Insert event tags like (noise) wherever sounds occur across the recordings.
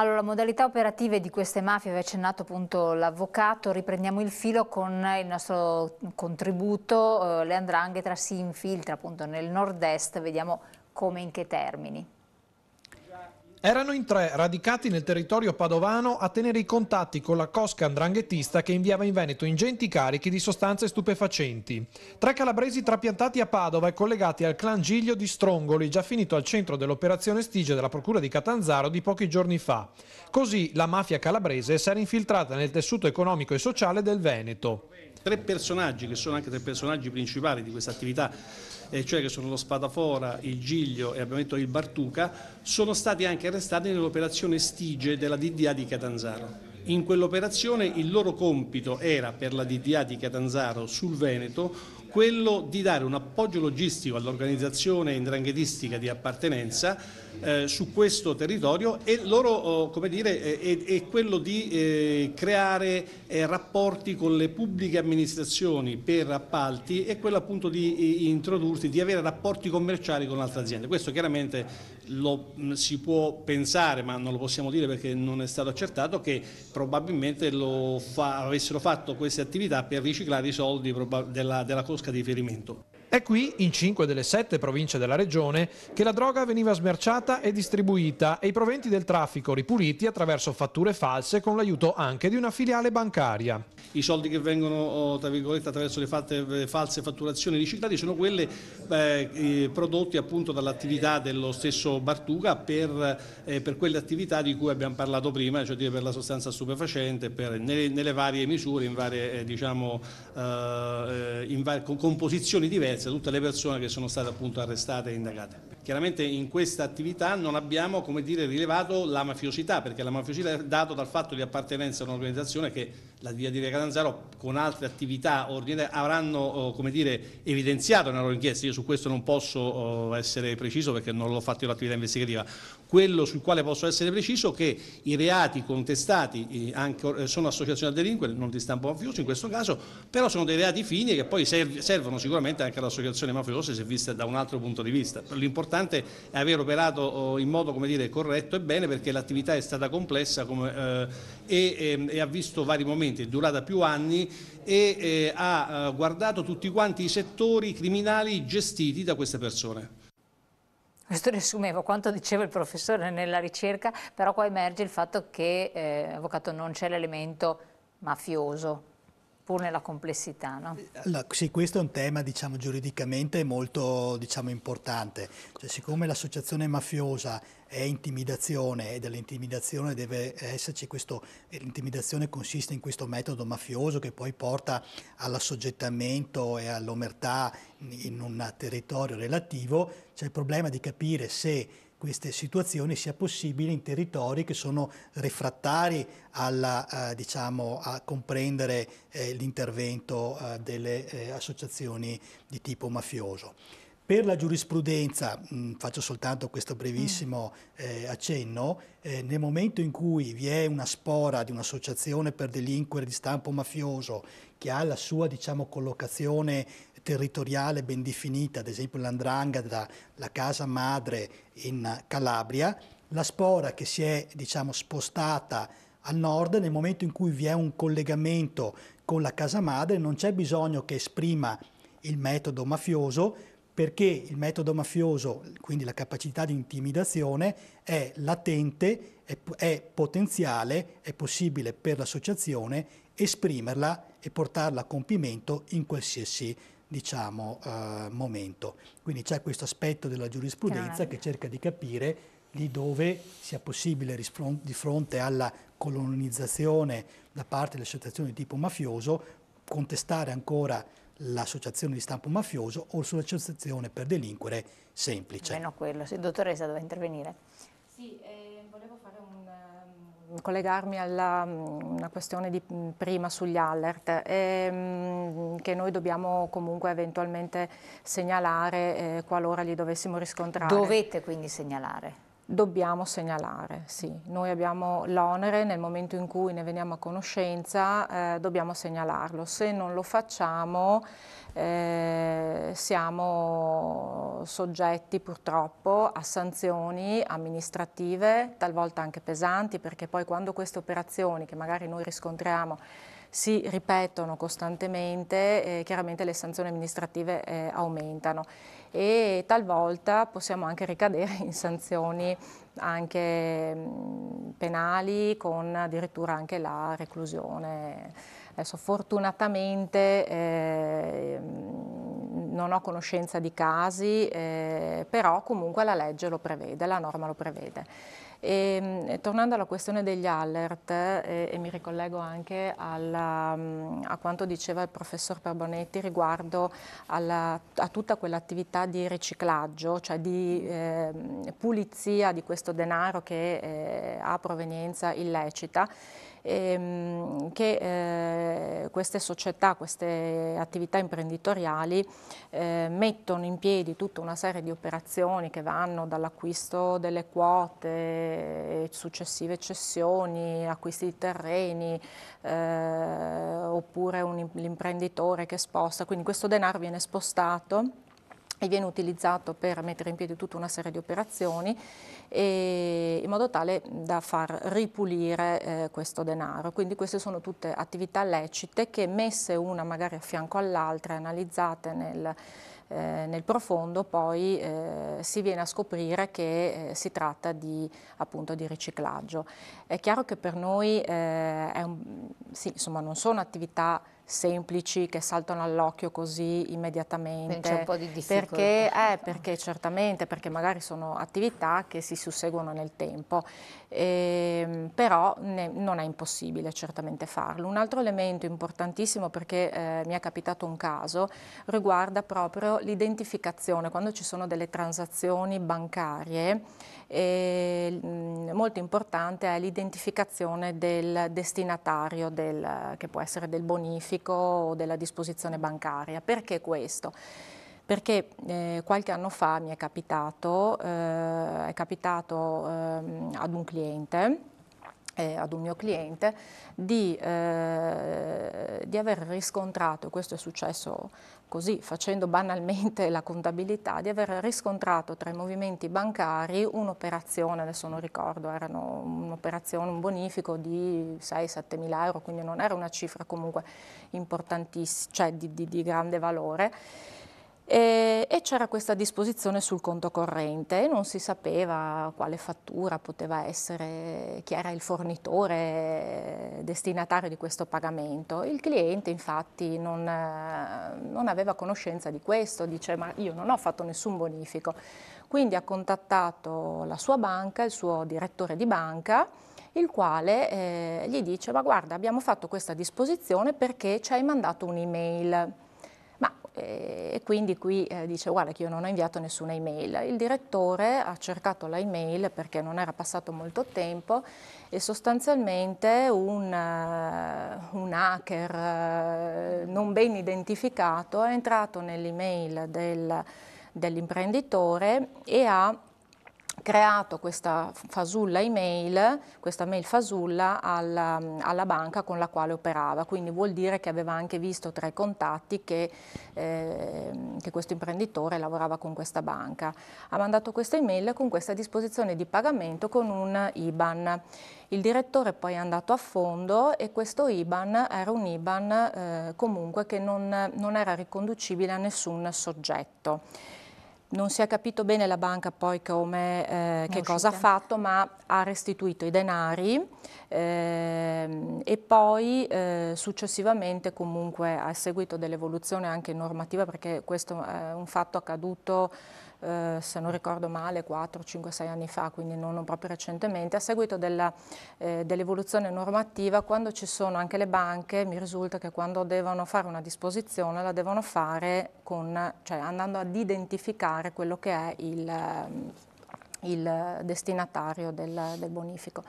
Allora, modalità operative di queste mafie, aveva accennato appunto l'avvocato, riprendiamo il filo con il nostro contributo, eh, le andrangheta si infiltra appunto nel nord-est, vediamo come in che termini. Erano in tre radicati nel territorio padovano a tenere i contatti con la cosca andranghettista che inviava in Veneto ingenti carichi di sostanze stupefacenti. Tre calabresi trapiantati a Padova e collegati al clan Giglio di Strongoli, già finito al centro dell'operazione Stige della Procura di Catanzaro di pochi giorni fa. Così la mafia calabrese si era infiltrata nel tessuto economico e sociale del Veneto. Tre personaggi, che sono anche tre personaggi principali di questa attività eh, cioè che sono lo Spadafora, il Giglio e abbiamo detto il Bartuca, sono stati anche arrestati nell'operazione Stige della DDA di Catanzaro. In quell'operazione il loro compito era per la DDA di Catanzaro sul Veneto quello di dare un appoggio logistico all'organizzazione indranghetistica di appartenenza eh, su questo territorio e, loro, oh, come dire, è, eh, quello di eh, creare eh, rapporti con le pubbliche amministrazioni per appalti e quello appunto di introdursi, di avere rapporti commerciali con altre aziende. Questo chiaramente lo, mm, si può pensare, ma non lo possiamo dire perché non è stato accertato, che probabilmente fa, avessero fatto queste attività per riciclare i soldi della, della cosca di ferimento. È qui, in cinque delle sette province della regione, che la droga veniva smerciata e distribuita e i proventi del traffico ripuliti attraverso fatture false con l'aiuto anche di una filiale bancaria. I soldi che vengono oh, attraverso le, fatte, le eh, false fatturazioni riciclate sono quelli eh, prodotti appunto dall'attività dello stesso Bartuga per, eh, per, quelle attività di cui abbiamo parlato prima, cioè per la sostanza stupefacente, per, eh, nelle, nelle, varie misure, in varie, eh, diciamo, eh, in varie, con composizioni diverse sicurezza, tutte le persone che sono state appunto arrestate e indagate. Chiaramente in questa attività non abbiamo come dire, rilevato la mafiosità, perché la mafiosità è data dal fatto di appartenenza a un'organizzazione che la via di Catanzaro con altre attività ordine, avranno oh, come dire, evidenziato nella loro inchiesta. Io su questo non posso oh, essere preciso perché non l'ho fatto io l'attività investigativa. Quello sul quale posso essere preciso è che i reati contestati eh, anche, eh, sono associazione a delinquere, non di stampo mafioso in questo caso, però sono dei reati fini che poi servono sicuramente anche all'associazione mafiosa se vista da un altro punto di vista. L'importante è aver operato eh, in modo dire, corretto e bene perché l'attività è stata complessa come, eh, e, e, ehm, e, ha visto vari momenti, è durata più anni e eh, ha guardato tutti quanti i settori criminali gestiti da queste persone. Questo riassumevo quanto diceva il professore nella ricerca, però qua emerge il fatto che, eh, avvocato, non c'è l'elemento mafioso pur nella complessità. No? Allora, sì, questo è un tema diciamo, giuridicamente molto diciamo, importante, cioè, siccome l'associazione mafiosa è intimidazione e dell'intimidazione deve esserci questo, l'intimidazione consiste in questo metodo mafioso che poi porta all'assoggettamento e all'omertà in un territorio relativo, c'è il problema di capire se queste situazioni sia possibile in territori che sono refrattari alla, eh, diciamo, a comprendere eh, l'intervento eh, delle eh, associazioni di tipo mafioso. Per la giurisprudenza, mh, mm, faccio soltanto questo brevissimo mm. eh, accenno, eh, nel momento in cui vi è una spora di un'associazione per delinquere di stampo mafioso che ha la sua diciamo, collocazione territoriale ben definita, ad esempio l'andrangheta, la casa madre in Calabria, la spora che si è diciamo, spostata al nord, nel momento in cui vi è un collegamento con la casa madre, non c'è bisogno che esprima il metodo mafioso, perché il metodo mafioso, quindi la capacità di intimidazione, è latente, è, è potenziale, è possibile per l'associazione esprimerla e portarla a compimento in qualsiasi diciamo, eh, momento. Quindi c'è questo aspetto della giurisprudenza che cerca di capire lì dove sia possibile di fronte alla colonizzazione da parte delle associazioni di tipo mafioso contestare ancora l'associazione di stampo mafioso o sull'associazione per delinquere semplice. Meno quello, sì, dottoressa doveva intervenire. Sì, eh collegarmi alla mm, una questione di mm, prima sugli alert, ehm, che noi dobbiamo comunque eventualmente segnalare eh, qualora li dovessimo riscontrare. Dovete quindi segnalare? Dobbiamo segnalare, sì. Noi abbiamo l'onere nel momento in cui ne veniamo a conoscenza, eh, dobbiamo segnalarlo. Se non lo facciamo eh, siamo soggetti purtroppo a sanzioni amministrative, talvolta anche pesanti, perché poi quando queste operazioni che magari noi riscontriamo si ripetono costantemente, eh, chiaramente le sanzioni amministrative eh, aumentano e talvolta possiamo anche ricadere in sanzioni anche penali con addirittura anche la reclusione. Adesso fortunatamente eh, non ho conoscenza di casi, eh, però comunque la legge lo prevede, la norma lo prevede. E, ehm, tornando alla questione degli alert, e, eh, e mi ricollego anche alla, mm, a quanto diceva il professor Perbonetti riguardo alla, a tutta quell'attività di riciclaggio, cioè di eh, pulizia di questo denaro che eh, ha provenienza illecita, ehm, che eh, queste società, queste attività imprenditoriali eh, mettono in piedi tutta una serie di operazioni che vanno dall'acquisto delle quote, eh, successive cessioni, acquisti di terreni, eh, oppure l'imprenditore che sposta, quindi questo denaro viene spostato e viene utilizzato per mettere in piedi tutta una serie di operazioni in modo tale da far ripulire eh, questo denaro. Quindi queste sono tutte attività lecite che messe una magari a fianco all'altra, analizzate nel, eh, nel profondo, poi eh, si viene a scoprire che eh, si tratta di, appunto, di riciclaggio. È chiaro che per noi eh, un, sì, insomma, non sono attività lecite, semplici che saltano all'occhio così immediatamente. c'è un po' di difficoltà. Perché, eh, perché, certamente, perché magari sono attività che si susseguono nel tempo, e, ehm, però ne, non è impossibile certamente farlo. Un altro elemento importantissimo perché eh, mi è capitato un caso riguarda proprio l'identificazione, quando ci sono delle transazioni bancarie, e, ehm, mh, molto importante è l'identificazione del destinatario del, che può essere del bonifico specifico o della disposizione bancaria. Perché questo? Perché eh, qualche anno fa mi è capitato, eh, è capitato ehm, ad un cliente eh, ad un mio cliente di, eh, di, aver riscontrato, questo è successo così facendo banalmente la contabilità, di aver riscontrato tra i movimenti bancari un'operazione, adesso non ricordo, erano un'operazione, un bonifico di 6-7 mila euro, quindi non era una cifra comunque importantissima, cioè di, di, di grande valore e, e c'era questa disposizione sul conto corrente e non si sapeva quale fattura poteva essere, chi era il fornitore eh, destinatario di questo pagamento. Il cliente infatti non, eh, non aveva conoscenza di questo, dice ma io non ho fatto nessun bonifico. Quindi ha contattato la sua banca, il suo direttore di banca, il quale eh, gli dice ma guarda abbiamo fatto questa disposizione perché ci hai mandato un'email e quindi qui eh, dice guarda che io non ho inviato nessuna email. Il direttore ha cercato la email perché non era passato molto tempo e sostanzialmente un, eh, un hacker eh, non ben identificato è entrato nell'email del, dell'imprenditore e ha creato questa fasulla email, questa mail fasulla alla, alla, banca con la quale operava, quindi vuol dire che aveva anche visto tra i contatti che, eh, che questo imprenditore lavorava con questa banca. Ha mandato questa email con questa disposizione di pagamento con un IBAN. Il direttore poi è andato a fondo e questo IBAN era un IBAN eh, comunque che non, non era riconducibile a nessun soggetto non si è capito bene la banca poi come, eh, che cosa ha fatto, ma ha restituito i denari eh, e poi eh, successivamente comunque a seguito dell'evoluzione anche normativa perché questo è eh, un fatto accaduto eh, se non ricordo male 4, 5, 6 anni fa, quindi non, non proprio recentemente, a seguito eh, dell'evoluzione normativa quando ci sono anche le banche mi risulta che quando devono fare una disposizione la devono fare con, cioè andando ad identificare quello che è il il destinatario del, del bonifico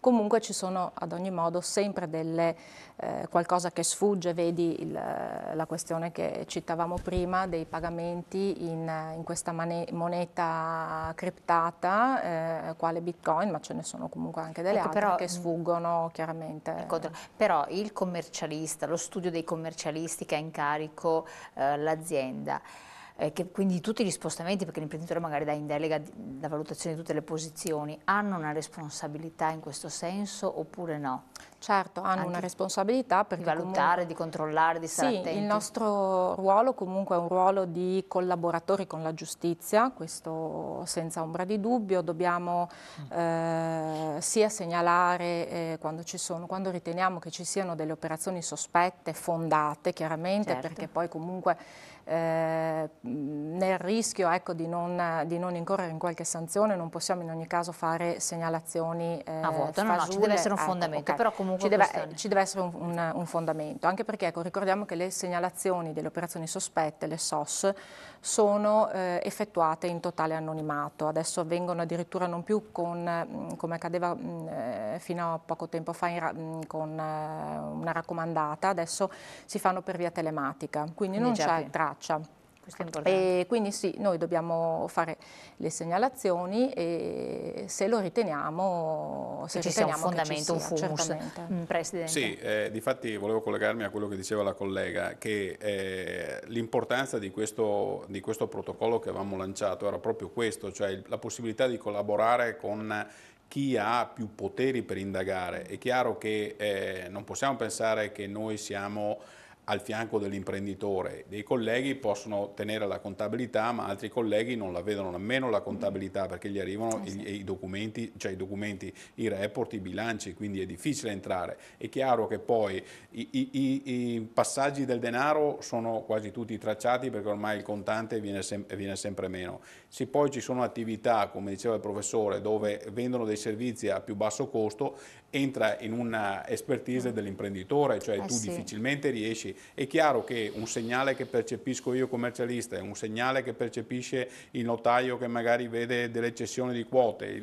comunque ci sono ad ogni modo sempre delle, eh, qualcosa che sfugge, vedi il, eh, la questione che citavamo prima dei pagamenti in, eh, in questa moneta criptata, eh, quale bitcoin, ma ce ne sono comunque anche delle ecco, altre però, che sfuggono chiaramente. Ecco, però il commercialista, lo studio dei commercialisti che ha in carico eh, l'azienda, eh, che quindi tutti gli spostamenti, perché l'imprenditore magari dà in delega la valutazione di tutte le posizioni, hanno una responsabilità in questo senso oppure no? certo hanno una responsabilità di valutare, comunque, di controllare, di stare sì, attenti. il nostro ruolo comunque è un ruolo di collaboratori con la giustizia, questo senza ombra di dubbio, dobbiamo mm. eh, sia segnalare eh, quando, sono, quando riteniamo che ci siano delle operazioni sospette, fondate chiaramente, certo. perché poi comunque eh, nel rischio ecco, di, non, di, non, incorrere in qualche sanzione non possiamo in ogni caso fare segnalazioni eh, a vuoto, no, no, ci deve essere un ecco, fondamento, ecco, okay. però comunque comunque ci deve, eh, ci deve essere un, un, un, fondamento, anche perché ecco, ricordiamo che le segnalazioni delle operazioni sospette, le SOS, sono eh, effettuate in totale anonimato, adesso vengono addirittura non più con, mm, come accadeva mh, mm, eh, fino a poco tempo fa in, mm, con uh, una raccomandata, adesso si fanno per via telematica, quindi, quindi non c'è traccia questo è importante. E quindi sì, noi dobbiamo fare le segnalazioni e se lo riteniamo, se cioè, che riteniamo ci sia un fondamento, un fumus. Mm, presidente. Sì, eh, difatti volevo collegarmi a quello che diceva la collega, che eh, l'importanza di questo, di questo protocollo che avevamo lanciato era proprio questo, cioè la possibilità di collaborare con chi ha più poteri per indagare. È chiaro che eh, non possiamo pensare che noi siamo al fianco dell'imprenditore, dei colleghi possono tenere la contabilità, ma altri colleghi non la vedono nemmeno la contabilità perché gli arrivano ah, i, i, documenti, cioè i documenti, i report, i bilanci, quindi è difficile entrare. È chiaro che poi i, i, i passaggi del denaro sono quasi tutti tracciati perché ormai il contante viene, sem viene sempre meno. Se poi ci sono attività, come diceva il professore, dove vendono dei servizi a più basso costo, entra in una expertise ah. dell'imprenditore, cioè eh tu sì. difficilmente riesci è chiaro che un segnale che percepisco io commercialista e un segnale che percepisce il notaio che magari vede delle cessioni di quote,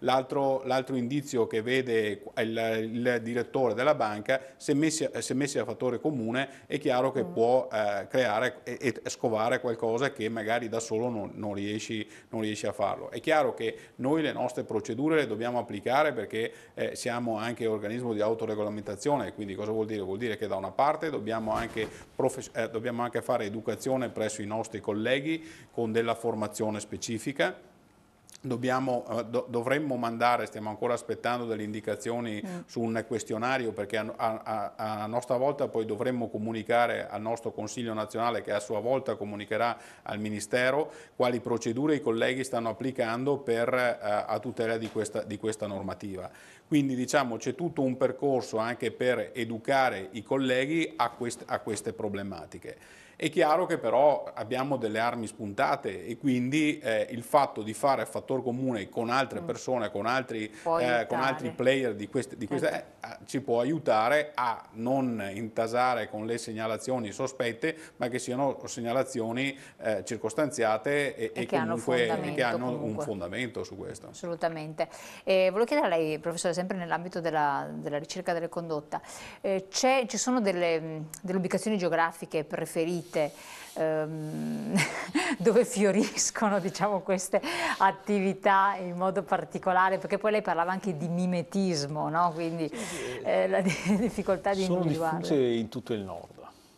l'altro indizio che vede il, il, direttore della banca, se messi, se messi, a fattore comune è chiaro che mm. può eh, creare e, e, scovare qualcosa che magari da solo non, non, riesci, non, riesci, a farlo. È chiaro che noi le nostre procedure le dobbiamo applicare perché eh, siamo anche organismo di autoregolamentazione, quindi cosa vuol dire? Vuol dire che da una parte dobbiamo dobbiamo anche, eh, dobbiamo anche fare educazione presso i nostri colleghi con della formazione specifica. Dobbiamo, eh, dovremmo mandare, stiamo ancora aspettando delle indicazioni mm. su un questionario perché a, a, a, nostra volta poi dovremmo comunicare al nostro Consiglio nazionale che a sua volta comunicherà al Ministero quali procedure i colleghi stanno applicando per, eh, a tutela di questa, di questa normativa. Quindi diciamo c'è tutto un percorso anche per educare i colleghi a, quest a queste problematiche. È chiaro che però abbiamo delle armi spuntate e quindi eh, il fatto di fare fattor comune con altre mm. persone, con altri, eh, con altri player di queste, di queste certo. eh, ci può aiutare a non intasare con le segnalazioni sospette, ma che siano segnalazioni eh, circostanziate e, e, e, che comunque, e, che hanno comunque. un fondamento su questo. Assolutamente. Eh, volevo chiedere a lei, professore, sempre nell'ambito della, della, ricerca della condotta, eh, ci sono delle, delle ubicazioni geografiche preferite? veramente ehm, (laughs) dove fioriscono diciamo, queste attività in modo particolare, perché poi lei parlava anche di mimetismo, no? quindi eh, la (laughs) difficoltà di sono individuare. Sono diffuse in tutto il nord,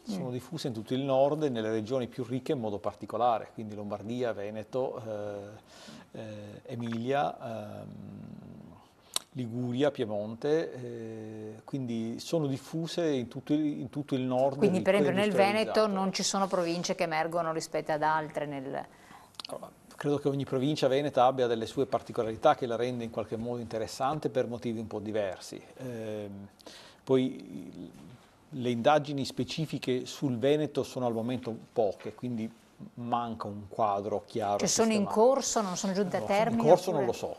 sono mm. diffuse in tutto il nord e nelle regioni più ricche in modo particolare, quindi Lombardia, Veneto, eh, eh, Emilia, ehm, Liguria, Piemonte, eh, quindi sono diffuse in tutto, in tutto il nord. Quindi per esempio nel Veneto non ci sono province che emergono rispetto ad altre? Nel... Allora, credo che ogni provincia veneta abbia delle sue particolarità che la rende in qualche modo interessante per motivi un po' diversi. Eh, poi le indagini specifiche sul Veneto sono al momento poche, quindi manca un quadro chiaro. Cioè sono sistemato. in corso, non sono giunte a termine? In corso oppure? non lo so.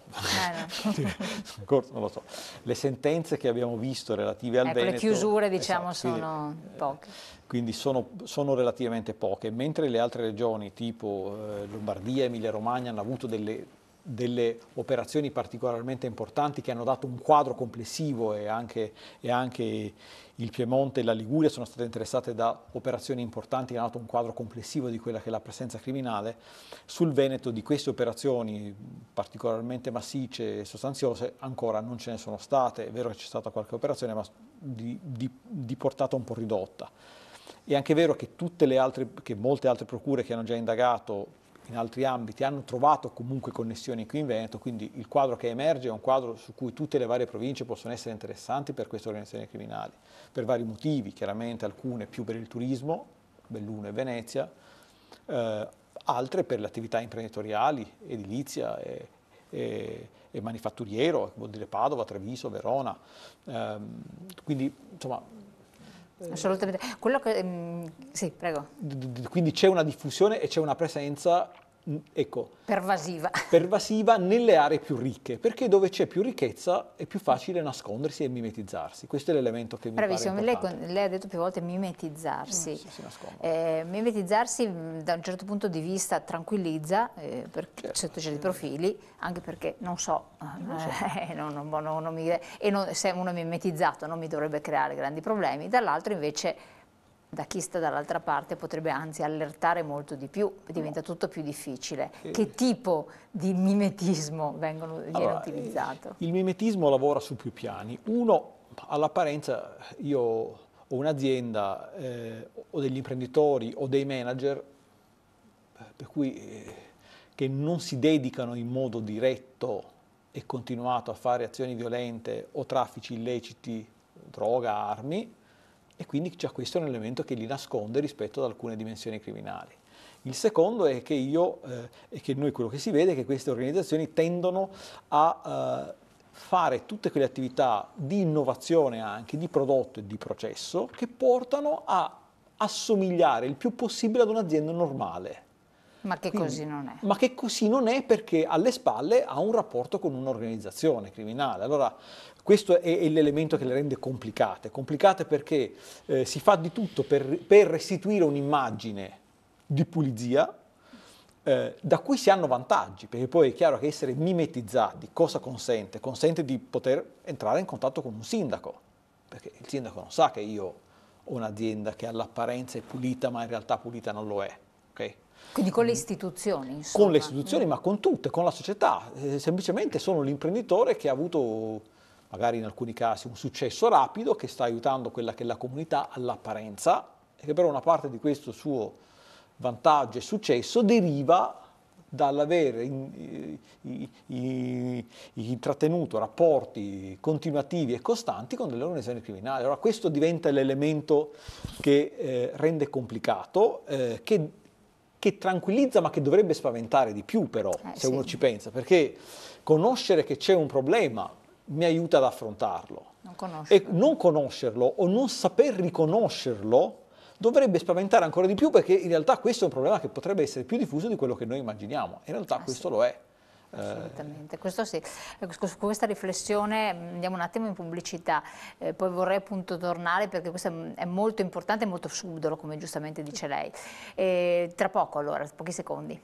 Eh, no. (laughs) in corso non lo so. Le sentenze che abbiamo visto relative al ecco, Veneto... le chiusure esatto, diciamo esatto, sono quindi, poche. Eh, quindi sono, sono, relativamente poche, mentre le altre regioni tipo eh, Lombardia, Emilia Romagna hanno avuto delle delle operazioni particolarmente importanti che hanno dato un quadro complessivo e anche, e anche, il Piemonte e la Liguria sono state interessate da operazioni importanti che hanno dato un quadro complessivo di quella che è la presenza criminale. Sul Veneto di queste operazioni particolarmente massicce e sostanziose ancora non ce ne sono state, è vero che c'è stata qualche operazione ma di, di, di portata un po' ridotta. È anche vero che, altre, che molte altre procure che hanno già indagato in altri ambiti hanno trovato comunque connessioni qui in Veneto, quindi il quadro che emerge è un quadro su cui tutte le varie province possono essere interessanti per queste organizzazioni criminali, per vari motivi, chiaramente alcune più per il turismo, Belluno e Venezia, eh, altre per le attività imprenditoriali, edilizia e, e, e, manifatturiero, vuol dire Padova, Treviso, Verona. Eh, quindi insomma eh. Assolutamente. Quello Che, mh, mm, sì, prego. Quindi c'è una diffusione e c'è una presenza ecco, pervasiva. (laughs) pervasiva nelle aree più ricche, perché dove c'è più ricchezza è più facile nascondersi e mimetizzarsi. Questo è l'elemento che mi Bravissimo, pare importante. Lei, lei ha detto più volte mimetizzarsi. Mm, si, si eh, mimetizzarsi mm, da un certo punto di vista tranquillizza, eh, per, certo. sotto certi profili, anche perché non so, non so. (laughs) Eh, non, non, non, mi, e se uno è mimetizzato non mi dovrebbe creare grandi problemi, dall'altro invece da chi sta dall'altra parte potrebbe anzi allertare molto di più, diventa tutto più difficile. Eh. Che tipo di mimetismo vengono, viene allora, utilizzato? Il mimetismo lavora su più piani. Uno, all'apparenza, io ho un'azienda, eh, ho degli imprenditori, ho dei manager, eh, per cui... Eh, che non si dedicano in modo diretto e continuato a fare azioni violente o traffici illeciti, droga, armi, e quindi già questo è un elemento che li nasconde rispetto ad alcune dimensioni criminali. Il secondo è che io eh, e che noi quello che si vede è che queste organizzazioni tendono a eh, fare tutte quelle attività di innovazione anche, di prodotto e di processo che portano a assomigliare il più possibile ad un'azienda normale ma che Quindi, così non è. Ma che così non è perché alle spalle ha un rapporto con un'organizzazione criminale. Allora, questo è l'elemento che le rende complicate. Complicate perché eh, si fa di tutto per, per restituire un'immagine di pulizia, eh, da cui si hanno vantaggi, perché poi è chiaro che essere mimetizzati cosa consente? Consente di poter entrare in contatto con un sindaco, perché il sindaco non sa che io ho un'azienda che all'apparenza è pulita, ma in realtà pulita non lo è. Okay? Quindi con le istituzioni? Insomma. Con le istituzioni, ma con tutte, con la società. Eh, semplicemente sono l'imprenditore che ha avuto, magari in alcuni casi, un successo rapido, che sta aiutando quella che è la comunità all'apparenza e che però una parte di questo suo vantaggio e successo deriva dall'avere intrattenuto rapporti continuativi e costanti con delle organizzazioni criminali. Allora questo diventa l'elemento che eh, rende complicato, eh, che che tranquillizza ma che dovrebbe spaventare di più però, eh, se sì. uno ci pensa, perché conoscere che c'è un problema mi aiuta ad affrontarlo. Non e non conoscerlo o non saper riconoscerlo dovrebbe spaventare ancora di più perché in realtà questo è un problema che potrebbe essere più diffuso di quello che noi immaginiamo. In realtà ah, questo sì. lo è. Assolutamente, questo sì. Ecco, su questa riflessione mm, andiamo un attimo in pubblicità, eh, poi vorrei appunto tornare perché questo è mm, molto importante e molto subdolo, come giustamente dice lei. E eh, tra poco allora, pochi secondi.